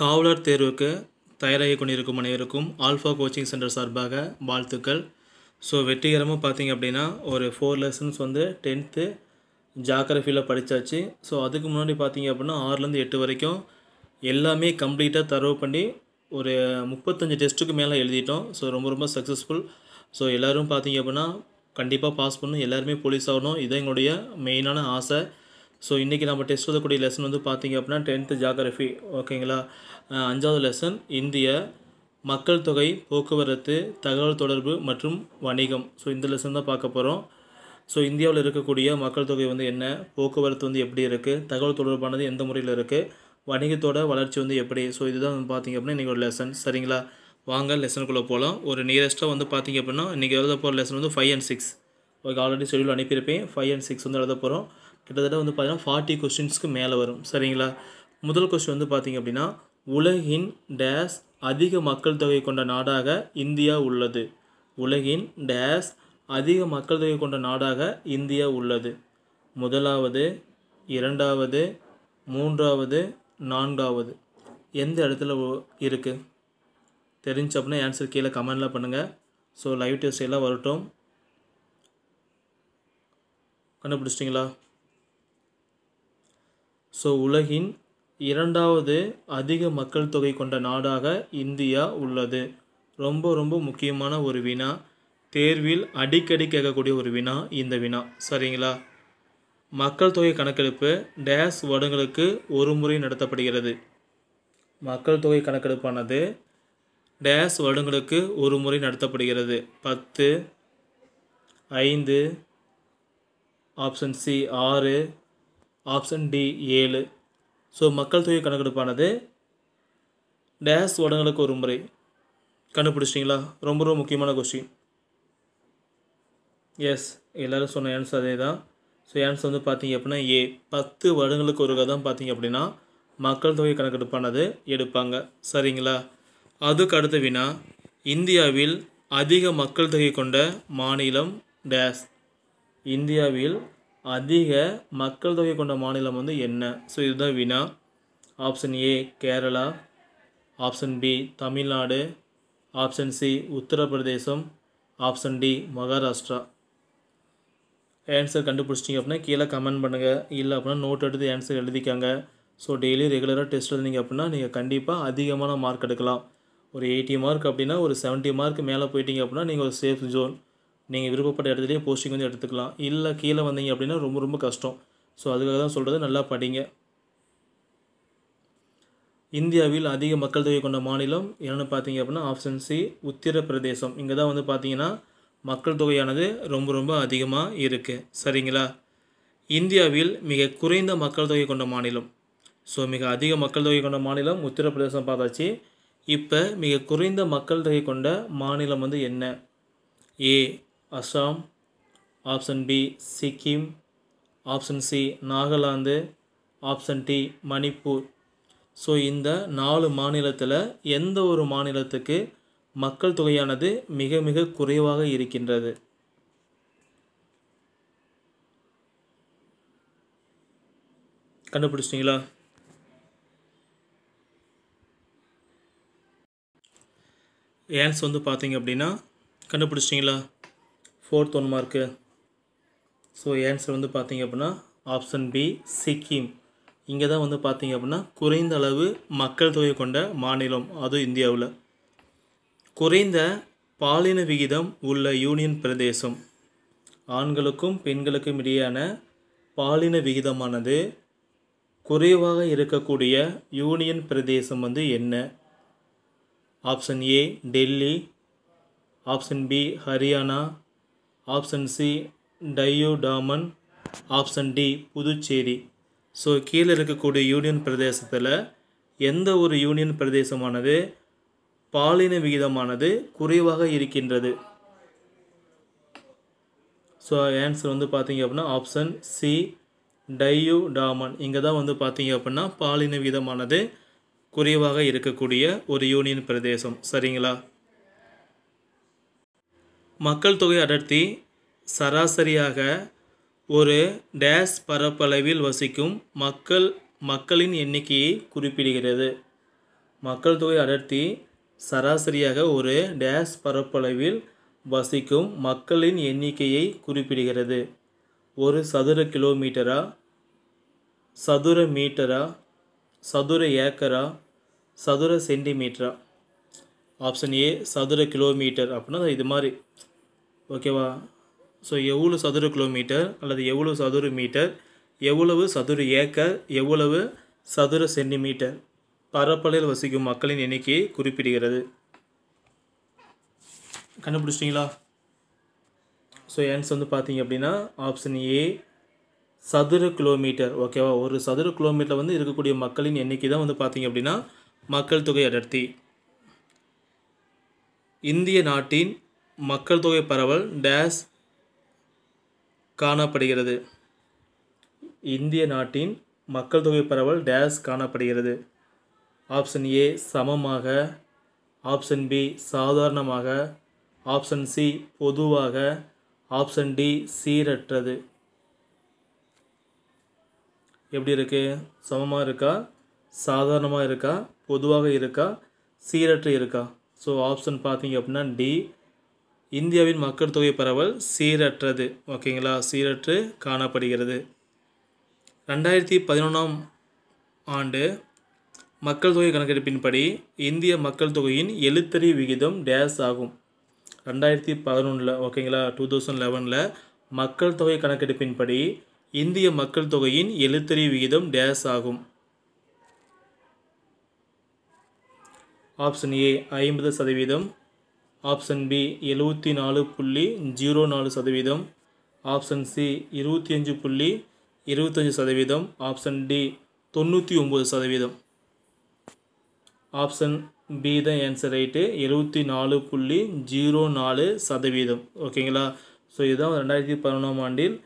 காவலர் தேர்வுக்கு தயாராகி கொண்டிருக்கும் அனைவருக்கும் ஆல்ஃபா கோச்சிங் சென்டர் சார்பாக வாழ்த்துக்கள் ஸோ வெற்றிகரமாக பார்த்திங்க அப்படின்னா ஒரு ஃபோர் லெசன்ஸ் வந்து டென்த்து ஜாகிரஃபியில் படித்தாச்சு ஸோ அதுக்கு முன்னாடி பார்த்திங்க அப்படின்னா ஆறுலேருந்து எட்டு வரைக்கும் எல்லாமே கம்ப்ளீட்டாக தரவு பண்ணி ஒரு முப்பத்தஞ்சு டெஸ்ட்டுக்கு மேலே எழுதிட்டோம் ஸோ ரொம்ப ரொம்ப சக்ஸஸ்ஃபுல் ஸோ எல்லோரும் பார்த்தீங்க அப்படின்னா கண்டிப்பாக பாஸ் பண்ணணும் எல்லாருமே போலீஸ் ஆகணும் இதான் எங்களுடைய மெயினான ஆசை ஸோ இன்றைக்கி நம்ம டெஸ்ட் எழுதக்கூடிய லெசன் வந்து பார்த்திங்க அப்படின்னா டென்த்து ஜாகிரஃபி ஓகேங்களா அஞ்சாவது லெசன் இந்திய மக்கள் தொகை போக்குவரத்து தகவல் தொடர்பு மற்றும் வணிகம் ஸோ இந்த லெசன் தான் பார்க்க போகிறோம் ஸோ இந்தியாவில் இருக்கக்கூடிய மக்கள் தொகை வந்து என்ன போக்குவரத்து வந்து எப்படி இருக்குது தகவல் தொடர்பானது எந்த முறையில் இருக்குது வணிகத்தோட வளர்ச்சி வந்து எப்படி ஸோ இதுதான் வந்து பார்த்திங்க அப்படின்னா இன்றைக்கி ஒரு லெசன் சரிங்களா வாங்க லெசனுக்குள்ளே போகலாம் ஒரு நியரஸ்ட்டாக வந்து பார்த்திங்க அப்படின்னா இன்றைக்கி எழுத போகிற லெசன் வந்து five and six okay already schedule அனுப்பியிருப்பேன் ஃபைவ் அண்ட் சிக்ஸ் வந்து எழுத போகிறோம் கிட்டத்தட்ட வந்து பார்த்தீங்கன்னா ஃபார்ட்டி கொஸ்டின்ஸ்க்கு மேலே வரும் சரிங்களா முதல் கொஸ்டின் வந்து பார்த்திங்க அப்படின்னா உலகின் டேஸ் அதிக மக்கள் தொகை கொண்ட நாடாக இந்தியா உள்ளது உலகின் டேஸ் அதிக மக்கள் தொகை கொண்ட நாடாக இந்தியா உள்ளது முதலாவது இரண்டாவது மூன்றாவது நான்காவது எந்த இடத்துல இருக்குது தெரிஞ்ச அப்படின்னா ஆன்சர் கீழே கமெண்டில் பண்ணுங்கள் ஸோ லைவ் டெஸ்ட் எல்லாம் வரட்டும் கண்டுபிடிச்சிட்டிங்களா ஸோ உலகின் இரண்டாவது அதிக மக்கள் தொகை கொண்ட நாடாக இந்தியா உள்ளது ரொம்ப ரொம்ப முக்கியமான ஒரு வினா தேர்வில் அடிக்கடி கேட்கக்கூடிய ஒரு வினா இந்த வினா சரிங்களா மக்கள் தொகை கணக்கெடுப்பு டேஸ் வருடங்களுக்கு ஒரு முறை நடத்தப்படுகிறது மக்கள் தொகை கணக்கெடுப்பானது டேஸ் வருடங்களுக்கு ஒரு முறை நடத்தப்படுகிறது பத்து ஐந்து ஆப்ஷன் சி ஆறு ஆப்ஷன் டி ஏழு ஸோ மக்கள் தொகை கணக்கெடுப்பானது டேஸ் உடங்களுக்கு ஒரு முறை கண்டுபிடிச்சிட்டிங்களா ரொம்ப ரொம்ப முக்கியமான கொஸ்டின் எஸ் எல்லோரும் சொன்ன ஆன்சர் அதே தான் ஸோ ஆன்சர் வந்து பார்த்தீங்க அப்படின்னா ஏ பத்து வருடங்களுக்கு ஒரு கதம் பார்த்தீங்க அப்படின்னா மக்கள் தொகை கணக்கெடுப்பானது எடுப்பாங்க சரிங்களா அதுக்கு அடுத்த வினா இந்தியாவில் அதிக மக்கள் தொகை கொண்ட மாநிலம் டேஸ் இந்தியாவில் அதிக மக்கள் தொகை கொண்ட மாநிலம் வந்து என்ன ஸோ இதுதான் வினா option A Kerala option B Tamil Nadu option C Uttar Pradesh option D Maharashtra answer கண்டுபிடிச்சிட்டிங்க அப்படின்னா கீழே கமெண்ட் பண்ணுங்கள் இல்லை அப்படின்னா நோட் எடுத்து ஆன்சர் எழுதிக்காங்க ஸோ டெய்லி ரெகுலராக டெஸ்ட் எழுதிங்க அப்படின்னா நீங்கள் கண்டிப்பாக அதிகமான மார்க் எடுக்கலாம் ஒரு எயிட்டி மார்க் அப்படின்னா ஒரு செவன்ட்டி மார்க் மேலே போயிட்டீங்க அப்படின்னா நீங்கள் ஒரு சேஃப் ஜோன் நீங்கள் விருப்பப்பட்ட இடத்துலையே போஸ்டிங் வந்து எடுத்துக்கலாம் இல்லை கீழே வந்தீங்க அப்படின்னா ரொம்ப ரொம்ப கஷ்டம் ஸோ அதுக்காக தான் சொல்கிறது நல்லா படிங்க இந்தியாவில் அதிக மக்கள் தொகை கொண்ட மாநிலம் என்னென்னு பார்த்தீங்க அப்படின்னா ஆப்ஷன் சி உத்திரப்பிரதேசம் இங்கே தான் வந்து பார்த்தீங்கன்னா மக்கள் தொகையானது ரொம்ப ரொம்ப அதிகமாக இருக்குது சரிங்களா இந்தியாவில் மிக குறைந்த மக்கள் தொகை கொண்ட மாநிலம் ஸோ மிக அதிக மக்கள் தொகை கொண்ட மாநிலம் உத்தரப்பிரதேசம் பார்த்தாச்சு இப்போ மிக குறைந்த மக்கள் தொகை கொண்ட மாநிலம் வந்து என்ன A Assam option B Sikkim option C Nagaland option D Manipur so இந்த நாலு மாநிலத்தில் எந்த ஒரு மாநிலத்துக்கு மக்கள் தொகையானது மிக மிக குறைவாக இருக்கின்றது கண்டுபிடிச்சிட்டிங்களா ஏன்ஸ் வந்து பார்த்தீங்க அப்படின்னா கண்டுபிடிச்சிட்டிங்களா fourth one mark so answer வந்து பார்த்திங்க அப்படின்னா ஆப்ஷன் பி சிக்கிம் இங்கே தான் வந்து பார்த்திங்க அப்படின்னா குறைந்த அளவு மக்கள் தொகை கொண்ட மாநிலம் அதுவும் இந்தியாவில் குறைந்த பாலின விகிதம் உள்ள யூனியன் பிரதேசம் ஆண்களுக்கும் பெண்களுக்கும் இடையான பாலின விகிதமானது குறைவாக இருக்கக்கூடிய யூனியன் பிரதேசம் வந்து என்ன option A Delhi option B Haryana option C Diu Daman option D Puducherry so கீழே இருக்கக்கூடிய யூனியன் பிரதேசத்தில் எந்த ஒரு யூனியன் பிரதேசமானது பாலின விகிதமானது குறைவாக இருக்கின்றது ஸோ ஆன்சர் வந்து பார்த்தீங்க அப்படின்னா ஆப்ஷன் சி டையூ டாமன் இங்கே தான் வந்து பார்த்தீங்க அப்படின்னா பாலின விகிதமானது குறைவாக இருக்கக்கூடிய ஒரு யூனியன் பிரதேசம் சரிங்களா மக்கள் தொகை அடர்த்தி சராசரியாக ஒரு டேஸ் பரப்பளவில் வசிக்கும் மக்கள் மக்களின் எண்ணிக்கையை குறிப்பிடுகிறது மக்கள் தொகை அடர்த்தி சராசரியாக ஒரு டேஸ் பரப்பளவில் வசிக்கும் மக்களின் எண்ணிக்கையை குறிப்பிடுகிறது ஒரு சதுர கிலோமீட்டரா சதுர மீட்டரா சதுர ஏக்கரா சதுர சென்டிமீட்டரா ஆப்ஷன் ஏ சதுர கிலோமீட்டர் அப்படின்னா இது மாதிரி ஓகேவா ஸோ எவ்வளோ சதுர கிலோமீட்டர் அல்லது எவ்வளோ சதுர மீட்டர் எவ்வளவு சதுர ஏக்கர் எவ்வளவு சதுர சென்டிமீட்டர் பரப்பளவில் வசிக்கும் மக்களின் எண்ணிக்கையை குறிப்பிடுகிறது கண்டுபிடிச்சிட்டிங்களா ஸோ ஆன்சர் வந்து பார்த்தீங்க அப்படின்னா ஆப்ஷன் ஏ சதுர கிலோமீட்டர் ஓகேவா ஒரு சதுர கிலோமீட்டரில் வந்து இருக்கக்கூடிய மக்களின் எண்ணிக்கை தான் வந்து பார்த்தீங்க அப்படின்னா மக்கள் தொகை அடர்த்தி இந்திய நாட்டின் மக்கள் தொகை பரவல் டேஸ் காணப்படுகிறது இந்திய நாட்டின் மக்கள் தொகை பரவல் டேஸ் காணப்படுகிறது ஆப்ஷன் ஏ சமமாக ஆப்ஷன் பி சாதாரணமாக ஆப்ஷன் சி பொதுவாக ஆப்ஷன் டி சீரற்றது எப்படி இருக்குது சமமாக இருக்கா சாதாரணமாக இருக்கா பொதுவாக இருக்கா சீரற்று இருக்கா ஸோ ஆப்ஷன் பார்த்தீங்க அப்படின்னா டி இந்தியாவின் மக்கள் தொகை பரவல் சீரற்றது ஓகேங்களா சீரற்று காணப்படுகிறது ரெண்டாயிரத்தி பதினொன்றாம் ஆண்டு மக்கள் தொகை கணக்கெடுப்பின்படி இந்திய மக்கள் தொகையின் எழுத்தறி விகிதம் டேஸ் ஆகும் ரெண்டாயிரத்தி பதினொன்றில் ஓகேங்களா டூ தௌசண்ட் லெவனில் மக்கள் தொகை கணக்கெடுப்பின்படி இந்திய மக்கள் தொகையின் எழுத்தறி விகிதம் டேஸ் ஆகும் ஆப்ஷன் ஏ ஐம்பது சதவீதம் ஆப்ஷன் பி எழுபத்தி நாலு புள்ளி ஜீரோ நாலு சதவீதம் ஆப்ஷன் சி இருபத்தி அஞ்சு புள்ளி இருபத்தஞ்சு சதவீதம் ஆப்ஷன் டி தொண்ணூற்றி ஒம்பது சதவீதம் ஆப்ஷன் பி தான் ஆன்சர் ரைட்டு எழுபத்தி நாலு புள்ளி ஜீரோ நாலு சதவீதம் ஓகேங்களா ஸோ இதுதான் ரெண்டாயிரத்தி பதினொன்றாம் ஆண்டில்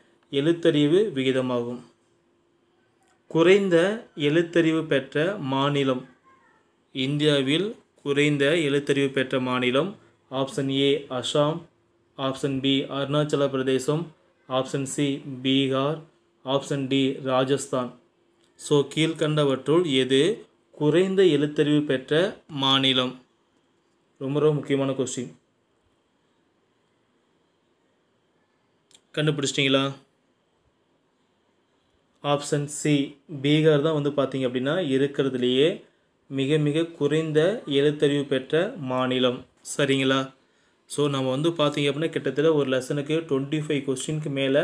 எழுத்தறிவு விகிதமாகும் குறைந்த எழுத்தறிவு பெற்ற மாநிலம் இந்தியாவில் குறைந்த எழுத்தறிவு பெற்ற மாநிலம் option A Assam option B Arunachal Pradesh option C Bihar option D Rajasthan so கீழ்கண்டவற்றுள் எது குறைந்த எழுத்தறிவு பெற்ற மாநிலம் ரொம்ப ரொம்ப முக்கியமான கொஸ்டின் கண்டுபிடிச்சிட்டிங்களா ஆப்ஷன் சி பீகார் தான் வந்து பார்த்திங்க அப்படின்னா இருக்கிறதுலையே மிக மிக குறைந்த எழுத்தறிவு பெற்ற மாநிலம் சரிங்களா ஸோ நம்ம வந்து பார்த்திங்க அப்படின்னா கிட்டத்தட்ட ஒரு லெசனுக்கு டுவெண்ட்டி ஃபைவ் கொஸ்டினுக்கு மேலே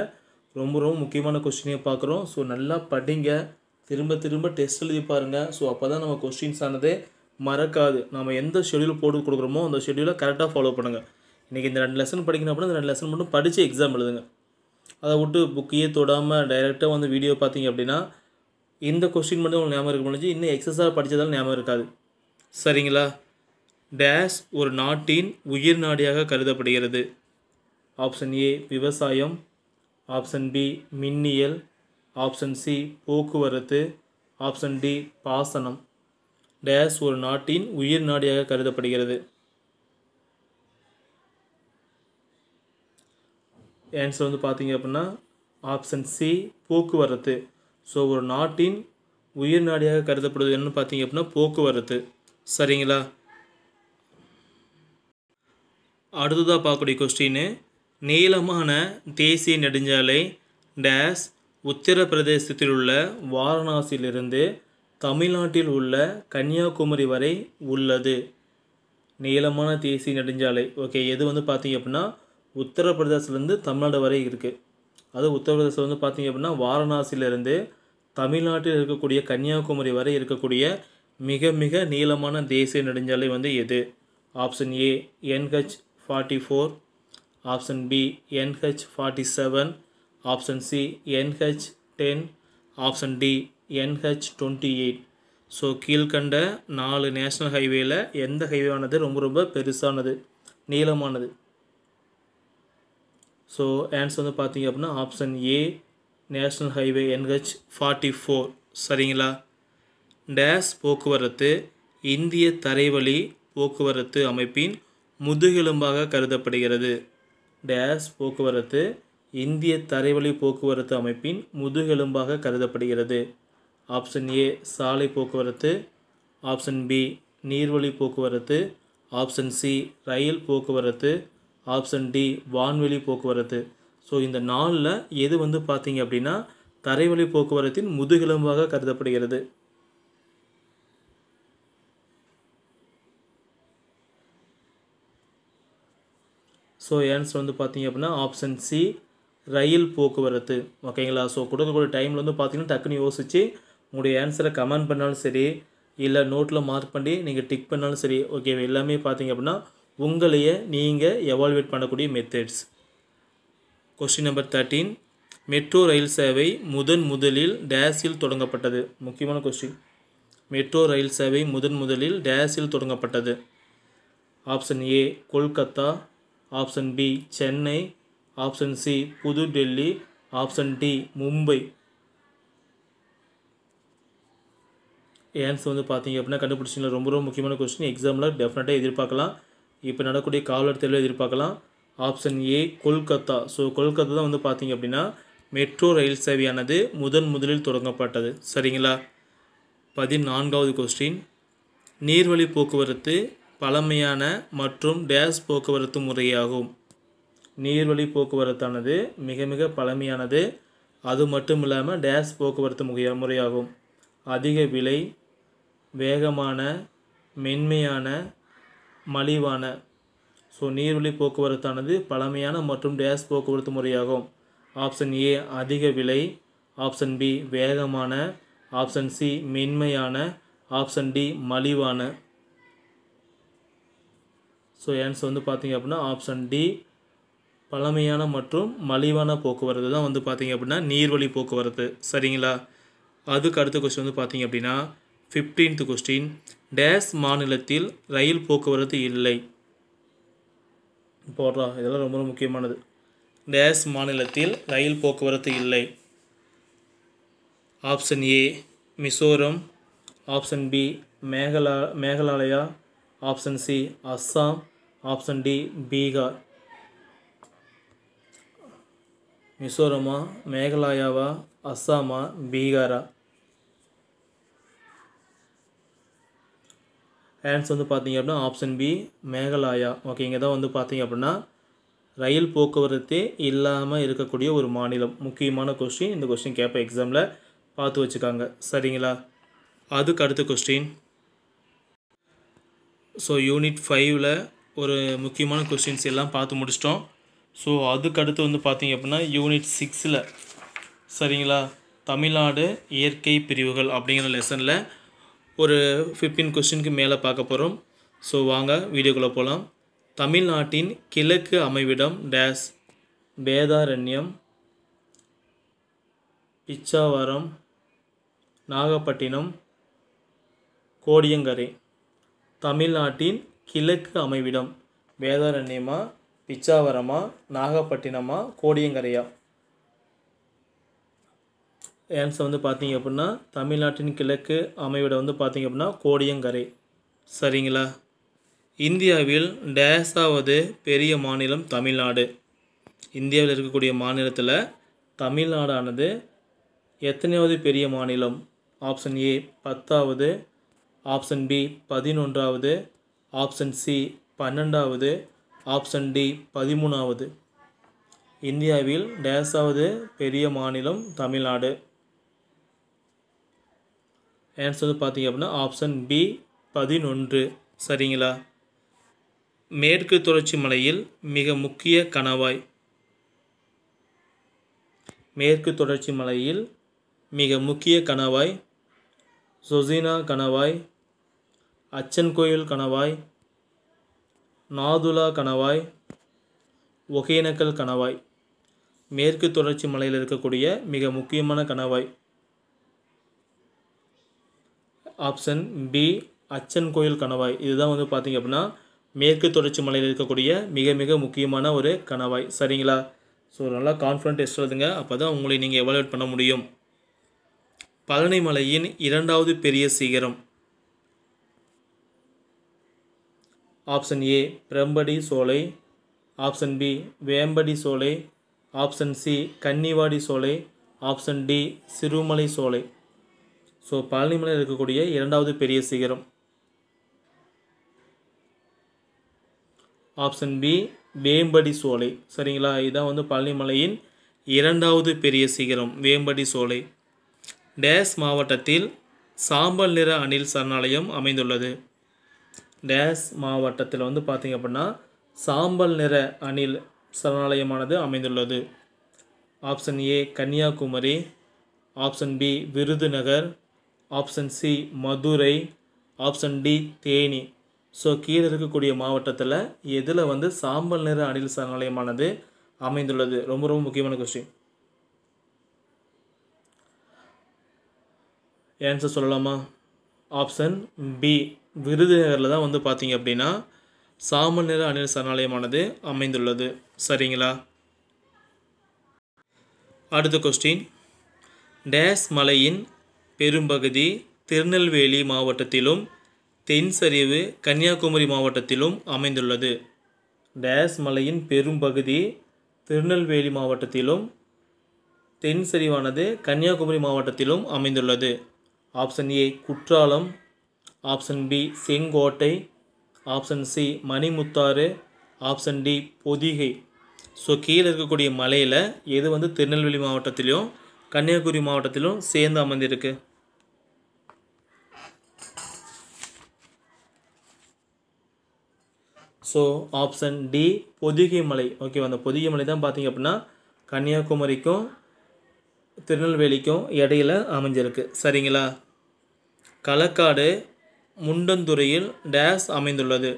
ரொம்ப ரொம்ப முக்கியமான கொஸ்டினே பார்க்குறோம் ஸோ நல்லா படிங்க திரும்ப திரும்ப டெஸ்ட் எழுதி பாருங்கள் ஸோ அப்போ தான் நம்ம கொஸ்டின்ஸ் ஆனதே மறக்காது நம்ம எந்த ஷெடியூல் போட்டு கொடுக்குறோமோ அந்த ஷெடியூலை கரெக்டாக ஃபாலோ பண்ணுங்கள் இன்றைக்கி இந்த ரெண்டு லெசன் படிக்கணும் அப்படின்னா இந்த ரெண்டு லெசன் மட்டும் படித்து எக்ஸாம் எழுதுங்க அதை விட்டு புக்கையே தொடாமல் டைரெக்டாக வந்து வீடியோ பார்த்தீங்க அப்படின்னா இந்த கொஸ்டின் மட்டும் உங்களுக்கு ஞாபகம் இருக்க முடிஞ்சு இன்னும் எக்ஸஸாக படித்ததால் ஞாபகம் இருக்காது சரிங்களா டேஷ் ஒரு நாட்டின் உயிர் நாடியாக கருதப்படுகிறது ஆப்ஷன் ஏ விவசாயம் ஆப்ஷன் பி மின்னியல் ஆப்ஷன் சி போக்குவரத்து ஆப்ஷன் டி பாசனம் டேஷ் ஒரு நாட்டின் உயிர் நாடியாக கருதப்படுகிறது ஆன்சர் வந்து பார்த்தீங்க அப்படின்னா ஆப்ஷன் சி போக்குவரத்து ஸோ ஒரு நாட்டின் உயிர் நாடியாக கருதப்படுவது என்னன்னு பார்த்தீங்க அப்படின்னா போக்குவரத்து சரிங்களா அடுத்ததாக பார்க்கக்கூடிய கொஸ்டின் நீளமான தேசிய நெடுஞ்சாலை டேஸ் உத்தரப்பிரதேசத்தில் உள்ள வாரணாசியிலிருந்து தமிழ்நாட்டில் உள்ள கன்னியாகுமரி வரை உள்ளது நீளமான தேசிய நெடுஞ்சாலை ஓகே எது வந்து பார்த்தீங்க அப்படின்னா உத்தரப்பிரதேசத்துலேருந்து தமிழ்நாடு வரை இருக்குது அது உத்தரப்பிரதேசம் வந்து பார்த்திங்க அப்படின்னா வாரணாசியிலேருந்து தமிழ்நாட்டில் இருக்கக்கூடிய கன்னியாகுமரி வரை இருக்கக்கூடிய மிக மிக நீளமான தேசிய நெடுஞ்சாலை வந்து எது option A NH forty four option B NH forty seven option C NH ten option D NH twenty eight so கீழ்கண்ட நாலு நேஷ்னல் ஹைவேயில் எந்த ஹைவேவானது ரொம்ப ரொம்ப பெருசானது நீளமானது ஸோ ஆன்சர் வந்து பார்த்தீங்க அப்படின்னா option A national highway NH forty four சரிங்களா டேஸ் போக்குவரத்து இந்திய தரைவழி போக்குவரத்து அமைப்பின் முதுகெலும்பாக கருதப்படுகிறது டேஸ் போக்குவரத்து இந்திய தரைவழி போக்குவரத்து அமைப்பின் முதுகெலும்பாக கருதப்படுகிறது ஆப்ஷன் ஏ சாலை போக்குவரத்து ஆப்ஷன் பி நீர்வழி போக்குவரத்து ஆப்ஷன் சி ரயில் போக்குவரத்து ஆப்ஷன் டி வான்வெளி போக்குவரத்து ஸோ இந்த நாளில் எது வந்து பார்த்தீங்க அப்படின்னா தரைவழி போக்குவரத்தின் முதுகெலும்பாக கருதப்படுகிறது ஸோ ஆன்சர் வந்து பார்த்தீங்க அப்படின்னா ஆப்ஷன் சி ரயில் போக்குவரத்து ஓகேங்களா ஸோ கொடுக்கக்கூடிய டைமில் வந்து பார்த்தீங்கன்னா டக்குன்னு யோசித்து உங்களுடைய ஆன்சரை கமெண்ட் பண்ணாலும் சரி இல்லை நோட்டில் மார்க் பண்ணி நீங்கள் டிக் பண்ணாலும் சரி ஓகே எல்லாமே பார்த்தீங்க அப்படின்னா உங்களையே நீங்கள் எவால்வேட் பண்ணக்கூடிய methods question number thirteen metro rail சேவை முதன் முதலில் டேஸில் தொடங்கப்பட்டது முக்கியமான கொஸ்டின் மெட்ரோ ரயில் சேவை முதன் முதலில் டேஸில் தொடங்கப்பட்டது option A Kolkata option B Chennai option C Delhi option D Mumbai answer வந்து பார்த்தீங்க அப்படின்னா கண்டுபிடிச்சிங்களா ரொம்ப ரொம்ப முக்கியமான கொஸ்டின் எக்ஸாமில் டெஃபினட்டாக எதிர்பார்க்கலாம் இப்போ நடக்கூடிய காவலர் தேர்வு எதிர்பார்க்கலாம் option A Kolkata so Kolkata தான் வந்து பார்த்தீங்க அப்படின்னா மெட்ரோ ரயில் சேவையானது முதன் முதலில் தொடங்கப்பட்டது சரிங்களா பதினான்காவது கொஸ்டின் நீர்வழி போக்குவரத்து பழமையான மற்றும் டேஸ் போக்குவரத்து முறையாகும் நீர்வழி போக்குவரத்தானது மிக மிக பழமையானது அது மட்டும் இல்லாமல் டேஸ் போக்குவரத்து முறையா முறையாகும் அதிக விலை வேகமான மென்மையான மலிவான ஸோ நீர்வழி போக்குவரத்தானது பழமையான மற்றும் டேஸ் போக்குவரத்து முறையாகும் ஆப்ஷன் ஏ அதிக விலை ஆப்ஷன் பி வேகமான ஆப்ஷன் சி மென்மையான ஆப்ஷன் டி மலிவான ஸோ ஆன்சர் வந்து பார்த்திங்க அப்படின்னா ஆப்ஷன் டி பழமையான மற்றும் மலிவான போக்குவரத்து தான் வந்து பார்த்திங்க அப்படின்னா நீர்வழி போக்குவரத்து சரிங்களா அதுக்கு அடுத்த கொஸ்டின் வந்து பார்த்திங்க அப்படின்னா ஃபிஃப்டீன்த் கொஸ்டின் டேஸ் மாநிலத்தில் ரயில் போக்குவரத்து இல்லை போடுறா இதெல்லாம் ரொம்ப முக்கியமானது டேஸ் மாநிலத்தில் ரயில் போக்குவரத்து இல்லை option A Mizoram option B மேகலா Meghalaya option C Assam option D Bihar மிசோரமா மேகலாயாவா அஸ்ஸாமா பீகாரா ஆன்ஸ் வந்து பார்த்தீங்க அப்படின்னா ஆப்ஷன் பி மேகலாயா ஓகே இங்கே தான் வந்து பார்த்தீங்க அப்படின்னா ரயில் போக்குவரத்தே இல்லாமல் இருக்கக்கூடிய ஒரு மாநிலம் முக்கியமான கொஸ்டின் இந்த கொஸ்டின் கேட்ப எக்ஸாமில் பார்த்து வச்சுக்காங்க சரிங்களா அதுக்கு அடுத்த கொஸ்டின் ஸோ யூனிட் ஃபைவ்ல ஒரு முக்கியமான கொஸ்டின்ஸ் எல்லாம் பார்த்து முடிச்சிட்டோம் ஸோ அதுக்கடுத்து வந்து பார்த்திங்க அப்படின்னா யூனிட் சிக்ஸில் சரிங்களா தமிழ்நாடு இயற்கை பிரிவுகள் அப்படிங்கிற லெசனில் ஒரு ஃபிஃப்டீன் கொஸ்டினுக்கு மேலே பார்க்க போகிறோம் ஸோ வாங்க வீடியோக்குள்ளே போகலாம் தமிழ்நாட்டின் கிழக்கு அமைவிடம் டேஸ் வேதாரண்யம் பிச்சாவரம் நாகப்பட்டினம் கோடியங்கரை தமிழ்நாட்டின் கிழக்கு அமைவிடம் வேதாரண்யமா பிச்சாவரமா நாகப்பட்டினமா கோடியங்கரையா ஆன்சர் வந்து பார்த்தீங்க அப்படின்னா தமிழ்நாட்டின் கிழக்கு அமைவிடம் வந்து பார்த்தீங்க அப்படின்னா கோடியங்கரை சரிங்களா இந்தியாவில் டேஸாவது பெரிய மாநிலம் தமிழ்நாடு இந்தியாவில் இருக்கக்கூடிய மாநிலத்தில் தமிழ்நாடானது எத்தனையாவது பெரிய மாநிலம் ஆப்ஷன் ஏ பத்தாவது ஆப்ஷன் பி பதினொன்றாவது ஆப்ஷன் சி பன்னெண்டாவது ஆப்ஷன் டி பதிமூணாவது இந்தியாவில் டேஸாவது பெரிய மாநிலம் தமிழ்நாடு ஆன்சர் வந்து பார்த்திங்க அப்படின்னா ஆப்ஷன் பி பதினொன்று சரிங்களா மேற்கு தொடர்ச்சி மலையில் மிக முக்கிய கணவாய் மேற்கு தொடர்ச்சி மலையில் மிக முக்கிய கணவாய் சொசினா கணவாய் அச்சன் கோயில் கணவாய் நாதுலா கணவாய் ஒகேனக்கல் கணவாய் மேற்கு தொடர்ச்சி மலையில் இருக்கக்கூடிய மிக முக்கியமான கணவாய் ஆப்ஷன் பி அச்சன் கோயில் கணவாய் இதுதான் வந்து பார்த்திங்க அப்படின்னா மேற்கு தொடர்ச்சி மலையில் இருக்கக்கூடிய மிக மிக முக்கியமான ஒரு கணவாய் சரிங்களா ஸோ நல்லா கான்ஃபிடென்ட் டெஸ்ட் எழுதுங்க அப்போ தான் உங்களை நீங்கள் எவாலுவேட் பண்ண முடியும் பழனி மலையின் இரண்டாவது பெரிய சிகரம் ஆப்ஷன் ஏ பிரம்படி சோலை ஆப்ஷன் பி வேம்படி சோலை ஆப்ஷன் சி கன்னிவாடி சோலை ஆப்ஷன் டி சிறுமலை சோலை ஸோ பழனிமலையில் இருக்கக்கூடிய இரண்டாவது பெரிய சிகரம் ஆப்ஷன் பி வேம்படி சோலை சரிங்களா இதுதான் வந்து பழனிமலையின் இரண்டாவது பெரிய சிகரம் வேம்படி சோலை டேஸ் மாவட்டத்தில் சாம்பல் நிற அணில் சரணாலயம் அமைந்துள்ளது டேஸ் மாவட்டத்தில் வந்து பார்த்திங்க அப்படின்னா சாம்பல் நிற அணில் சரணாலயமானது அமைந்துள்ளது option A Kanyakumari option B Virudhunagar option C Madurai option D Theni so கீழே இருக்கக்கூடிய மாவட்டத்தில் எதில் வந்து சாம்பல் நிற அணில் சரணாலயமானது அமைந்துள்ளது ரொம்ப ரொம்ப முக்கியமான கொஸ்டின் ஏன்சர் சொல்லலாமா ஆப்ஷன் பி விருதுநகரில் தான் வந்து பார்த்தீங்க அப்படின்னா சாமல் நிற அணில் சரணாலயமானது அமைந்துள்ளது சரிங்களா அடுத்த கொஸ்டின் டேஸ் மலையின் பெரும்பகுதி திருநெல்வேலி மாவட்டத்திலும் தென் சரிவு கன்னியாகுமரி மாவட்டத்திலும் அமைந்துள்ளது டேஸ் மலையின் பெரும்பகுதி திருநெல்வேலி மாவட்டத்திலும் தென் சரிவானது கன்னியாகுமரி மாவட்டத்திலும் அமைந்துள்ளது option A Courtallam option B Sengottai option C Manimuthar option D Pothigai so கீழே இருக்கக்கூடிய மலையில் எது வந்து திருநெல்வேலி மாவட்டத்திலையும் கன்னியாகுமரி மாவட்டத்திலும் சேர்ந்து அமைந்திருக்கு ஸோ ஆப்ஷன் டி பொதிகை மலை ஓகேவா அந்த பொதிகை மலை தான் பார்த்தீங்க அப்படின்னா கன்னியாகுமரிக்கும் திருநெல்வேலிக்கும் இடையில அமைஞ்சிருக்கு சரிங்களா களக்காடு முண்டந்துறையில் டேஸ் அமைந்துள்ளது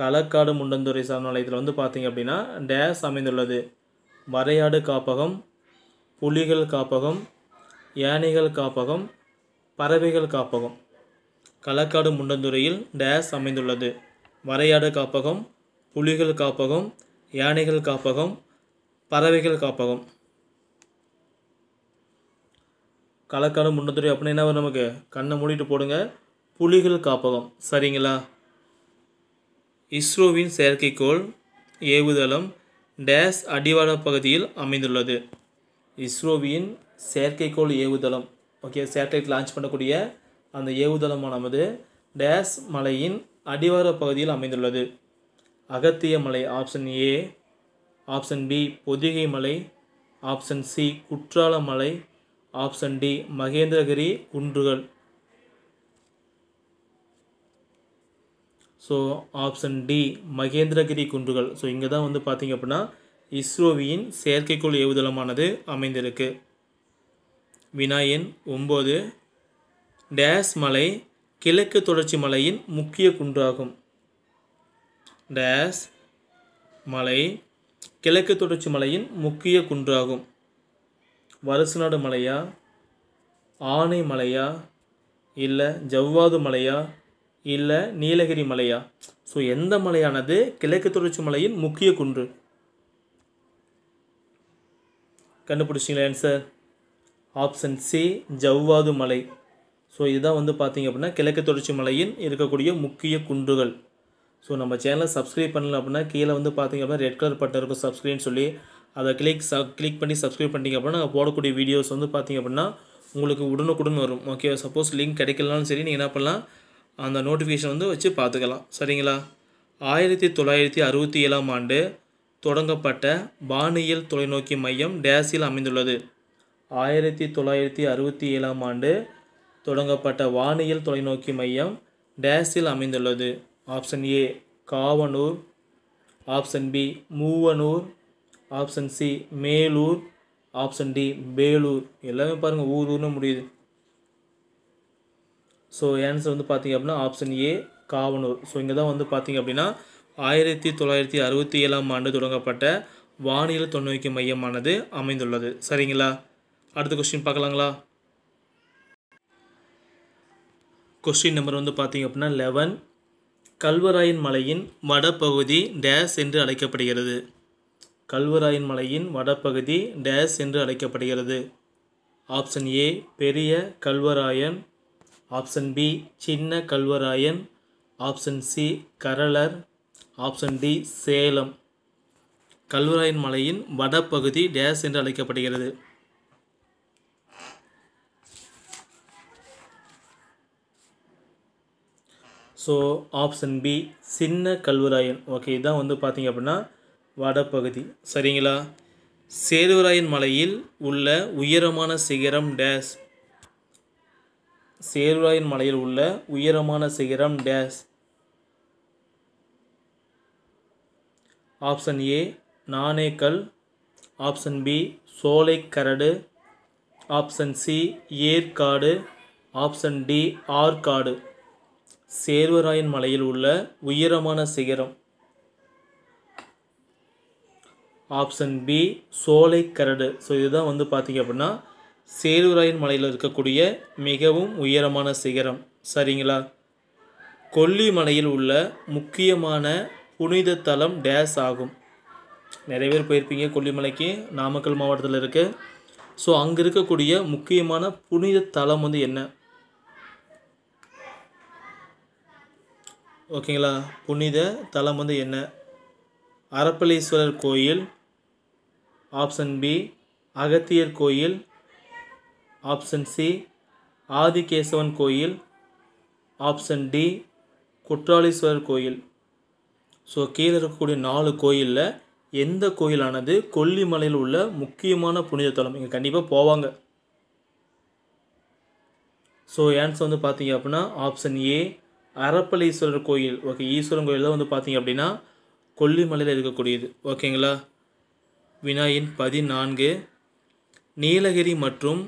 களக்காடு முண்டந்துறை சரணாலயத்தில் வந்து பார்த்தீங்க அப்படின்னா டேஸ் அமைந்துள்ளது வரையாடு காப்பகம் புலிகள் காப்பகம் யானைகள் காப்பகம் பறவைகள் காப்பகம் களக்காடு முண்டந்துறையில் டேஸ் அமைந்துள்ளது வரையாடு காப்பகம் புலிகள் காப்பகம் யானைகள் காப்பகம் பறவைகள் காப்பகம் களக்காடு முண்டந்துறை அப்படின்னா என்ன வரும் நமக்கு கண்ணை மூடிட்டு போடுங்க புலிகள் காப்பகம் சரிங்களா இஸ்ரோவின் செயற்கைக்கோள் ஏவுதளம் டேஸ் அடிவார பகுதியில் அமைந்துள்ளது இஸ்ரோவியின் செயற்கைக்கோள் ஏவுதளம் ஓகே சேட்டலைட் லான்ச் பண்ணக்கூடிய அந்த ஏவுதளமானது டேஸ் மலையின் அடிவார பகுதியில் அமைந்துள்ளது அகத்திய மலை option A option B Pothigai மலை ஆப்ஷன் சி குற்றால மலை ஆப்ஷன் டி மகேந்திரகிரி குன்றுகள் ஸோ ஆப்ஷன் டி மகேந்திரகிரி குன்றுகள் ஸோ இங்கே தான் வந்து பார்த்தீங்க அப்படின்னா இஸ்ரோவியின் செயற்கைக்கோள் ஏவுதளமானது அமைந்திருக்கு வினா எண் ஒம்பது டேஸ் மலை கிழக்கு தொடர்ச்சி மலையின் முக்கிய குன்றாகும் டேஸ் மலை கிழக்கு தொடர்ச்சி மலையின் முக்கிய குன்றாகும் வருசநாடு மலையா ஆனை மலையா இல்லை ஜவ்வாது மலையா இல்லை நீலகிரி மலையா ஸோ எந்த மலையானது கிழக்கு தொடர்ச்சி மலையின் முக்கிய குன்று கண்டுபிடிச்சிங்களா ஆன்சர் ஆப்ஷன் சி ஜவ்வாது மலை ஸோ இதுதான் வந்து பார்த்திங்க அப்படின்னா கிழக்கு தொடர்ச்சி மலையின் இருக்கக்கூடிய முக்கிய குன்றுகள் ஸோ நம்ம சேனலை சப்ஸ்கிரைப் பண்ணல அப்படின்னா கீழே வந்து பார்த்திங்க அப்படின்னா ரெட் கலர் பட்டன் இருக்கும் சப்ஸ்கிரைன்னு சொல்லி அதை கிளிக் ச கிளிக் பண்ணி சப்ஸ்கிரைப் பண்ணிட்டீங்க அப்படின்னா நாங்கள் போடக்கூடிய வீடியோஸ் வந்து பார்த்திங்க அப்படின்னா உங்களுக்கு உடனுக்குடன் வரும் ஓகே சப்போஸ் லிங்க் கிடைக்கலனாலும் சரி நீங்கள் என்ன பண்ணலாம் அந்த நோட்டிஃபிகேஷன் வந்து வச்சு பார்த்துக்கலாம் சரிங்களா ஆயிரத்தி தொள்ளாயிரத்தி அறுபத்தி ஏழாம் ஆண்டு தொடங்கப்பட்ட வானியல் தொலைநோக்கி மையம் டேஸில் அமைந்துள்ளது ஆயிரத்தி தொள்ளாயிரத்தி அறுபத்தி ஏழாம் ஆண்டு தொடங்கப்பட்ட வானியல் தொலைநோக்கி மையம் டேஸில் அமைந்துள்ளது option A Kavanur option B Moovanur option C Melur option D Belur எல்லாமே பாருங்கள் ஊர் ஊர்னு முடியுது ஸோ ஆன்சர் வந்து பார்த்திங்க அப்படின்னா ஆப்ஷன் ஏ காவனூர் ஸோ இங்கே தான் வந்து பார்த்திங்க அப்படின்னா ஆயிரத்தி தொள்ளாயிரத்தி அறுபத்தி ஏழாம் ஆண்டு தொடங்கப்பட்ட வானியல் தொன்னோக்கி மையமானது அமைந்துள்ளது சரிங்களா அடுத்த கொஸ்டின் பார்க்கலாங்களா கொஸ்டின் நம்பர் வந்து பார்த்தீங்க அப்படின்னா லெவன் கல்வராயன் மலையின் வடப்பகுதி டேஸ் என்று அழைக்கப்படுகிறது கல்வராயன் மலையின் வடப்பகுதி டேஸ் என்று அழைக்கப்படுகிறது ஆப்ஷன் ஏ பெரிய கல்வராயன் ஆப்ஷன் பி சின்ன கல்வராயன் ஆப்ஷன் சி கரளர் ஆப்ஷன் டி சேலம் கல்வராயன் மலையின் வடப்பகுதி டேஸ் என்று அழைக்கப்படுகிறது ஸோ ஆப்ஷன் பி சின்ன கல்வராயன் ஓகே இதான் வந்து பார்த்தீங்க அப்படின்னா வடப்பகுதி சரிங்களா சேருவராயன் மலையில் உள்ள உயரமான சிகரம் டேஸ் சேருவராயன் மலையில் உள்ள உயரமான சிகரம் dash option A Nanekkal option B Solai Karadu option C Yercaud option D Arcot Servarayan மலையில் உள்ள உயரமான சிகரம் ஆப்ஷன் பி சோலை கரடு ஸோ இதுதான் வந்து பார்த்திங்க அப்படின்னா சேர்வராயன் மலையில் இருக்கக்கூடிய மிகவும் உயரமான சிகரம் சரிங்களா கொல்லிமலையில் உள்ள முக்கியமான புனித தலம் டேஸ் ஆகும் நிறைய பேர் போயிருப்பீங்க கொல்லிமலைக்கு நாமக்கல் மாவட்டத்தில் இருக்குது ஸோ அங்கே இருக்கக்கூடிய முக்கியமான புனித தலம் வந்து என்ன ஓகேங்களா புனித தலம் வந்து என்ன அறப்பளீஸ்வரர் கோயில் ஆப்ஷன் பி அகத்தியர் கோயில் ஆப்ஷன் சி ஆதிகேசவன் கோயில் ஆப்ஷன் டி குற்றாலீஸ்வரர் கோயில் ஸோ கீழே இருக்கக்கூடிய நாலு கோயிலில் எந்த கோயிலானது கொல்லிமலையில் உள்ள முக்கியமான புனித தலம் இங்கே கண்டிப்பாக போவாங்க ஸோ ஆன்சர் வந்து பார்த்தீங்க அப்படின்னா ஆப்ஷன் ஏ அறப்பளீஸ்வரர் கோயில் ஓகே ஈஸ்வரன் கோயில் தான் வந்து பார்த்தீங்க அப்படின்னா கொல்லிமலையில் இருக்கக்கூடியது ஓகேங்களா வினாயின் பதினான்கு நீலகிரி மற்றும்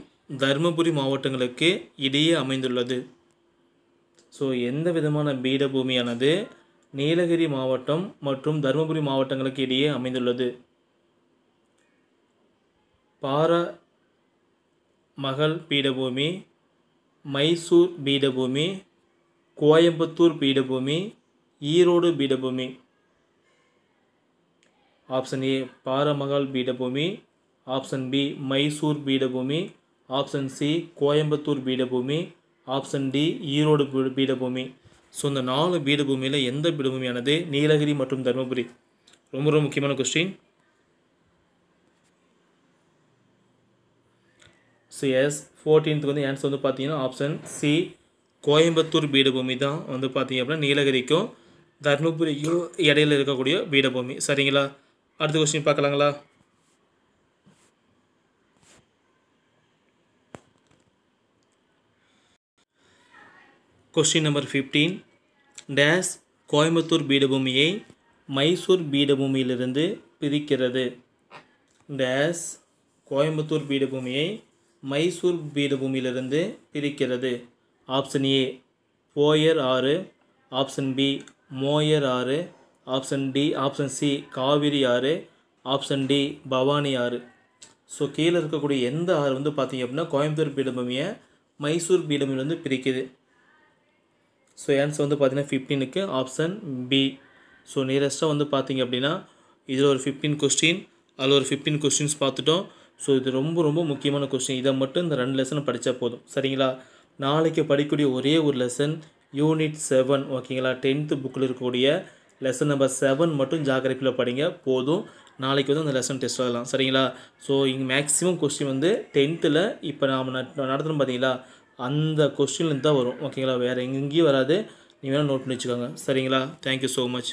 தருமபுரி மாவட்டங்களுக்கு இடையே அமைந்துள்ளது ஸோ எந்த விதமான பீடபூமியானது நீலகிரி மாவட்டம் மற்றும் தருமபுரி மாவட்டங்களுக்கு இடையே அமைந்துள்ளது பாரா மகள் பீடபூமி மைசூர் பீடபூமி கோயம்புத்தூர் பீடபூமி ஈரோடு பீடபூமி ஆப்ஷன் ஏ பாரமகால் பீடபூமி ஆப்ஷன் பி மைசூர் பீடபூமி ஆப்ஷன் சி கோயம்புத்தூர் பீடபூமி ஆப்ஷன் டி ஈரோடு பீடபூமி ஸோ இந்த நாலு பீடபூமியில் எந்த பீடபூமியானது நீலகிரி மற்றும் தருமபுரி ரொம்ப ரொம்ப முக்கியமான கொஸ்டின் ஸோ எஸ் ஃபோர்டீன்த்துக்கு வந்து ஆன்சர் வந்து பார்த்தீங்கன்னா ஆப்ஷன் சி கோயம்புத்தூர் பீடபூமி தான் வந்து பார்த்தீங்க அப்படின்னா நீலகிரிக்கும் தர்மபுரிக்கும் இடையில இருக்கக்கூடிய பீடபூமி சரிங்களா அடுத்த கொஸ்டின் பார்க்கலாங்களா question number fifteen dash Coimbatore பீடபூமியை மைசூர் பீடபூமியிலிருந்து பிரிக்கிறது டேஸ் கோயம்புத்தூர் பீடபூமியை மைசூர் பீடபூமியிலிருந்து பிரிக்கிறது ஆப்ஷன் ஏ போயர் ஆறு ஆப்ஷன் பி மோயர் ஆறு option D option C Kaveri ஆறு ஆப்ஷன் டி பவானி ஆறு ஸோ கீழே இருக்கக்கூடிய எந்த ஆறு வந்து பார்த்திங்க அப்படின்னா கோயம்புத்தூர் பீடபூமியை மைசூர் பீடபூமியிலேருந்து பிரிக்குது ஸோ ஆன்சர் வந்து பார்த்திங்கன்னா ஃபிஃப்டீனுக்கு ஆப்ஷன் பி ஸோ நியரஸ்ட்டாக வந்து பார்த்திங்க அப்படின்னா இதில் ஒரு ஃபிஃப்டீன் கொஸ்டின் அதில் ஒரு ஃபிஃப்டீன் கொஸ்டின்ஸ் பார்த்துட்டோம் ஸோ இது ரொம்ப ரொம்ப முக்கியமான கொஸ்டின் இதை மட்டும் இந்த ரெண்டு லெசனை படித்தா போதும் சரிங்களா நாளைக்கு படிக்கக்கூடிய ஒரே ஒரு லெசன் யூனிட் செவன் ஓகேங்களா டென்த்து புக்கில் இருக்கக்கூடிய லெசன் நம்பர் செவன் மட்டும் ஜாகிரபியில் படிங்க போதும் நாளைக்கு வந்து அந்த லெசன் டெஸ்ட் எழுதலாம் சரிங்களா ஸோ இங்கே மேக்ஸிமம் கொஸ்டின் வந்து டென்த்தில் இப்போ நாம் நடத்தணும் பார்த்தீங்களா அந்த கொஸ்டின்லேருந்து தான் வரும் ஓகேங்களா வேறு எங்கேயும் வராது நீங்கள் வேணால் நோட் பண்ணி வச்சுக்கோங்க சரிங்களா தேங்க்யூ ஸோ மச்